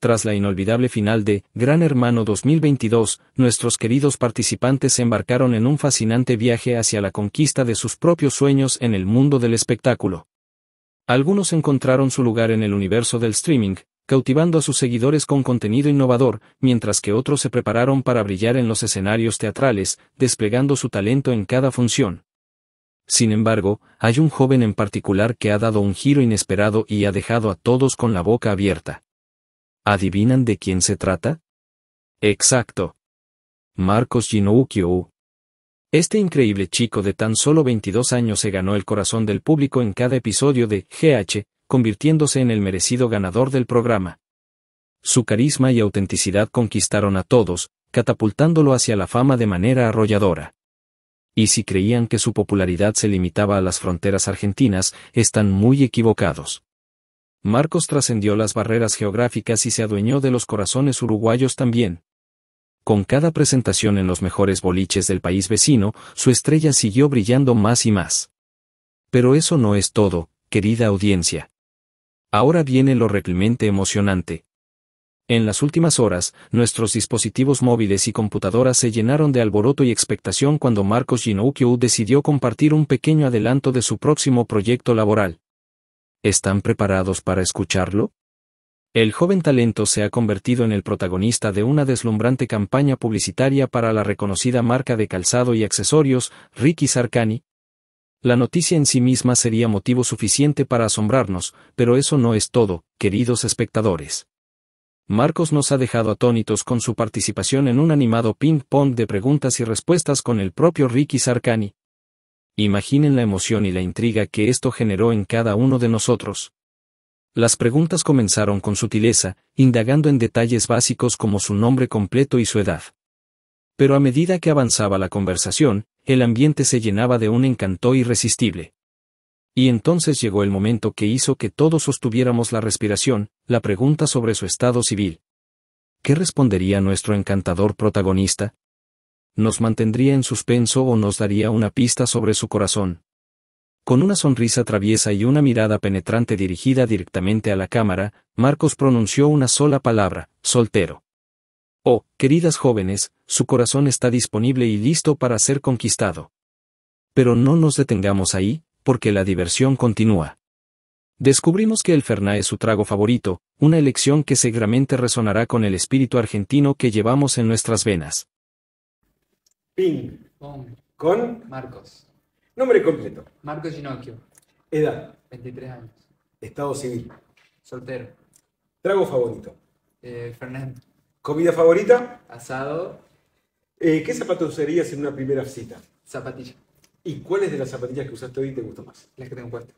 Tras la inolvidable final de Gran Hermano 2022, nuestros queridos participantes se embarcaron en un fascinante viaje hacia la conquista de sus propios sueños en el mundo del espectáculo. Algunos encontraron su lugar en el universo del streaming, cautivando a sus seguidores con contenido innovador, mientras que otros se prepararon para brillar en los escenarios teatrales, desplegando su talento en cada función. Sin embargo, hay un joven en particular que ha dado un giro inesperado y ha dejado a todos con la boca abierta. ¿Adivinan de quién se trata? Exacto. Marcos Ginoukio. Este increíble chico de tan solo 22 años se ganó el corazón del público en cada episodio de GH, convirtiéndose en el merecido ganador del programa. Su carisma y autenticidad conquistaron a todos, catapultándolo hacia la fama de manera arrolladora. Y si creían que su popularidad se limitaba a las fronteras argentinas, están muy equivocados. Marcos trascendió las barreras geográficas y se adueñó de los corazones uruguayos también. Con cada presentación en los mejores boliches del país vecino, su estrella siguió brillando más y más. Pero eso no es todo, querida audiencia. Ahora viene lo realmente emocionante. En las últimas horas, nuestros dispositivos móviles y computadoras se llenaron de alboroto y expectación cuando Marcos Ginoukiu decidió compartir un pequeño adelanto de su próximo proyecto laboral. ¿Están preparados para escucharlo? El joven talento se ha convertido en el protagonista de una deslumbrante campaña publicitaria para la reconocida marca de calzado y accesorios, Ricky Sarcani. La noticia en sí misma sería motivo suficiente para asombrarnos, pero eso no es todo, queridos espectadores. Marcos nos ha dejado atónitos con su participación en un animado ping-pong de preguntas y respuestas con el propio Ricky Sarcani. Imaginen la emoción y la intriga que esto generó en cada uno de nosotros. Las preguntas comenzaron con sutileza, indagando en detalles básicos como su nombre completo y su edad. Pero a medida que avanzaba la conversación, el ambiente se llenaba de un encanto irresistible. Y entonces llegó el momento que hizo que todos sostuviéramos la respiración, la pregunta sobre su estado civil. ¿Qué respondería nuestro encantador protagonista? nos mantendría en suspenso o nos daría una pista sobre su corazón. Con una sonrisa traviesa y una mirada penetrante dirigida directamente a la cámara, Marcos pronunció una sola palabra, soltero. Oh, queridas jóvenes, su corazón está disponible y listo para ser conquistado. Pero no nos detengamos ahí, porque la diversión continúa. Descubrimos que el Ferná es su trago favorito, una elección que seguramente resonará con el espíritu argentino que llevamos en nuestras venas. Ping. Con. Marcos. Nombre completo. Marcos Ginocchio. Edad. 23 años. Estado civil. Soltero. Trago favorito. Eh, Fernando. Comida favorita. Asado. Eh, ¿Qué zapatos usarías en una primera cita? Zapatilla. ¿Y cuáles de las zapatillas que usaste hoy te gustó más? Las que tengo puestas.